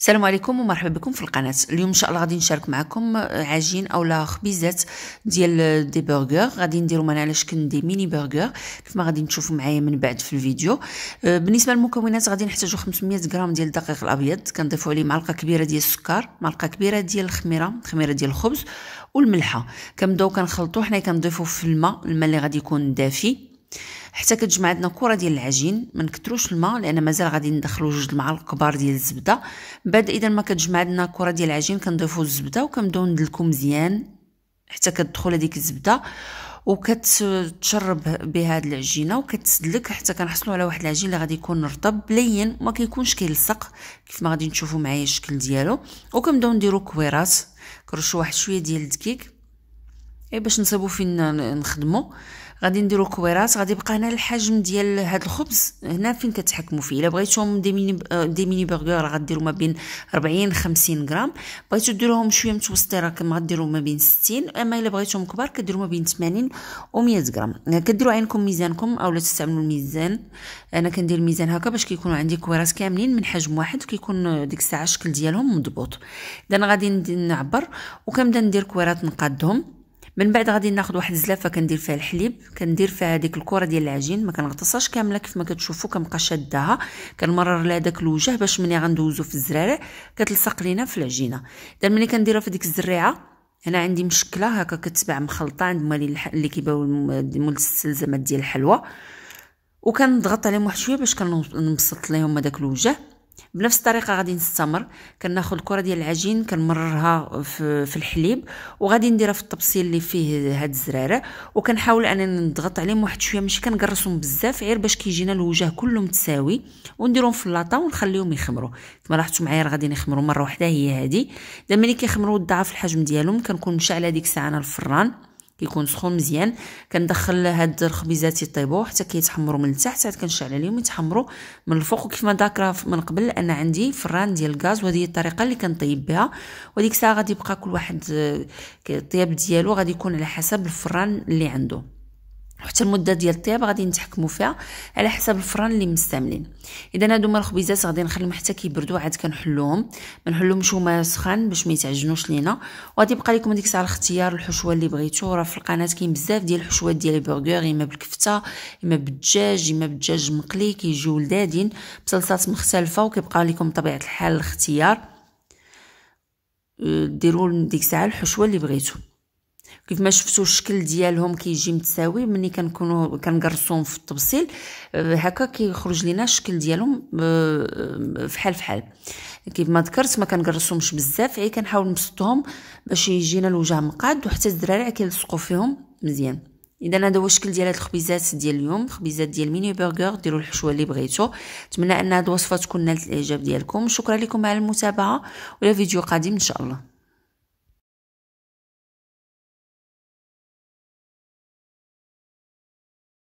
السلام عليكم ومرحبا بكم في القناة اليوم إن شاء الله غادي نشارك معكم عجين أولا خبيزات ديال دي برغر غادي نديرو أنا على شكل دي ميني برغر كيف ما غادي تشوفوا معايا من بعد في الفيديو أه، بالنسبة للمكونات غادي نحتاجو 500 غرام ديال الدقيق الأبيض كنضيفو عليه معلقة كبيرة ديال السكر معلقة كبيرة ديال الخميرة خميرة ديال الخبز والملحة كنبداو كنخلطو حنايا كنضيفو في الماء الماء اللي غادي يكون دافي حتى كتجمع عندنا كره ديال العجين ما نكثروش الماء لان مازال غادي ندخلو جوج المعالق كبار ديال الزبده بعد اذا ما كتجمع عندنا كره ديال العجين كنضيفو الزبده وكنبداو ندلكو مزيان حتى كتدخل هذيك الزبده وكتشرب بهاد العجينه وكتسدلك حتى كنحصلوا على واحد العجين اللي غادي يكون رطب لين وما كيكونش كيلصق كيف ما غادي نشوفوا معايا الشكل ديالو وكنبداو نديرو كويرات كرشوا واحد شويه ديال الدقيق غير إيه، باش نصابو فين نخدمو غادي نديرو كويرات غادي يبقى هنا الحجم ديال هاد الخبز هنا فين كتحكمو فيه الا بغيتهم دي ميني آه، برغر غديرو ما بين 40 50 غرام بغيتو ديروهم شويه متوسطين راكم غديروا ما بين 60 اما الا بغيتهم كبار كديرو ما بين 80 و 100 غرام آه، كديرو عينكم ميزانكم اولا تستعملو الميزان انا كندير الميزان هكا باش كيكونوا عندي كويرات كاملين من حجم واحد كيكون ديك الساعه الشكل ديالهم مضبوط اذا غادي نعبر وكنبدا ندير كويرات نقادهم من بعد غادي ناخذ واحد الزلافه كندير فيها الحليب كندير فيها هذيك الكره ديال العجين ما كنغطسهاش كامله كيف ما كتشوفوا كنبقى شاداها كنمرر لها داك الوجه باش ملي غندوزو في الزرارع كتلصق لينا في العجينه دابا ملي كنديرها في ديك الزريعه هنا عندي مشكله هكا كتبع مخلطه عند مالي اللي كيباو الملزمات ديال الحلوى وكنضغط عليهم واحد شويه باش كنبسط لهم هذاك الوجه بنفس الطريقه غادي نستمر كناخذ الكره ديال العجين كنمررها في, في الحليب وغادي نديرها في الطبسيل اللي فيه هاد الزراره وكنحاول انني نضغط عليهم واحد شويه ماشي كنقرصهم بزاف غير باش كيجينا الوجه كله متساوي ونديرهم في اللاطه ونخليهم يخمروا كما لاحظتوا معايا راه غادي يخمروا مره واحده هي هذه دابا ملي كيخمروا ضعف الحجم ديالهم كنكون مشعله ديك الساعه انا الفران كيكون سخون مزيان كندخل هاد الخبيزات يطيبوا حتى كيتحمروا من التحت عاد كنشعل عليهم يتحمروا من الفوق وكيف ما ذاكره من قبل انا عندي فران ديال الغاز وهذه الطريقه اللي كنطيب بها وديك الساعه غادي يبقى كل واحد الطياب آه، ديالو غادي يكون على حسب الفران اللي عنده حتى المده ديال الطياب غادي نتحكموا فيها على حسب الفران اللي مستعملين اذا هادوما الخبيزات غادي نخليهم حتى كيبردوا عاد كنحلوهم ما نحلوهمش وما سخان باش ما يتعجنوش لينا وغادي يبقى لكم هذيك الساعه الاختيار الحشوه اللي بغيتو راه في القناه كاين بزاف ديال الحشوات ديال البرغر اما بالكفته اما بالدجاج اما بالدجاج مقلي كيجيو لذادين بصلصات مختلفه وكيبقى لكم بطبيعه الحال الاختيار أه، ديروا ديك الساعه الحشوه اللي بغيتو كيف ما شفتوا الشكل ديالهم كيجي متساوي ملي كنكونوا كنقرصوهم في التبصيل آه، هكا كيخرج لينا الشكل ديالهم آه، آه، فحال فحال كيف ما ذكرت ما كنقرصهمش بزاف غير إيه، كنحاول نبسطهم باش يجينا الوجه مقاد وحتى الدراري كيلصقوا فيهم مزيان اذا هذا هو الشكل ديال هاد الخبيزات ديال اليوم خبيزات ديال ميني برغر ديروا الحشوه اللي بغيتو نتمنى ان هاد الوصفه تكون نالت الاعجاب ديالكم شكرا لكم على المتابعه ولا فيديو قادم ان شاء الله